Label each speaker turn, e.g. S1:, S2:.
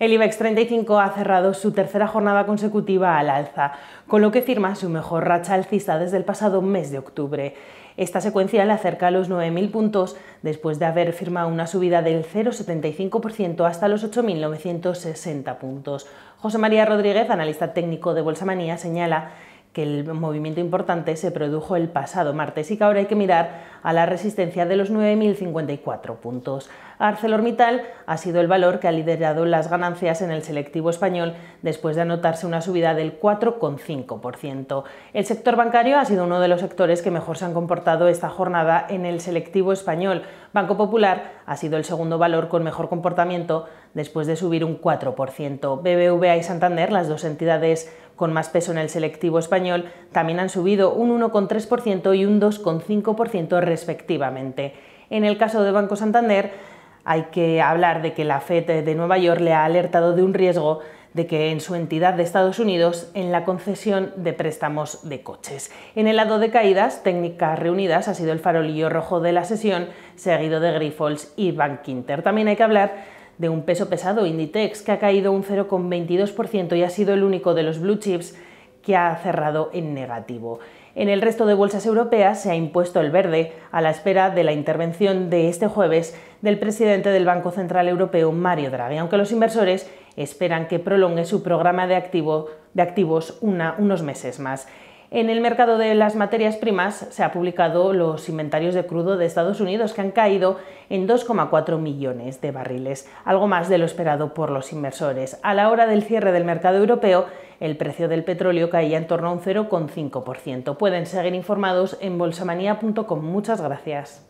S1: El IBEX 35 ha cerrado su tercera jornada consecutiva al alza, con lo que firma su mejor racha alcista desde el pasado mes de octubre. Esta secuencia le acerca a los 9.000 puntos después de haber firmado una subida del 0,75% hasta los 8.960 puntos. José María Rodríguez, analista técnico de Bolsa Manía, señala que el movimiento importante se produjo el pasado martes y que ahora hay que mirar a la resistencia de los 9.054 puntos. ArcelorMittal ha sido el valor que ha liderado las ganancias en el selectivo español después de anotarse una subida del 4,5%. El sector bancario ha sido uno de los sectores que mejor se han comportado esta jornada en el selectivo español. Banco Popular ha sido el segundo valor con mejor comportamiento después de subir un 4%. BBVA y Santander, las dos entidades con más peso en el selectivo español, también han subido un 1,3% y un 2,5% respectivamente. En el caso de Banco Santander, hay que hablar de que la FED de Nueva York le ha alertado de un riesgo de que en su entidad de Estados Unidos en la concesión de préstamos de coches. En el lado de caídas, Técnicas Reunidas ha sido el farolillo rojo de la sesión, seguido de Grifols y Bank Inter. También hay que hablar de un peso pesado, Inditex, que ha caído un 0,22% y ha sido el único de los blue chips que ha cerrado en negativo. En el resto de bolsas europeas se ha impuesto el verde a la espera de la intervención de este jueves del presidente del Banco Central Europeo, Mario Draghi, aunque los inversores esperan que prolongue su programa de, activos unos meses más. En el mercado de las materias primas se han publicado los inventarios de crudo de Estados Unidos que han caído en 2,4 millones de barriles, algo más de lo esperado por los inversores. A la hora del cierre del mercado europeo, el precio del petróleo caía en torno a un 0,5%. Pueden seguir informados en bolsamanía.com. Muchas gracias.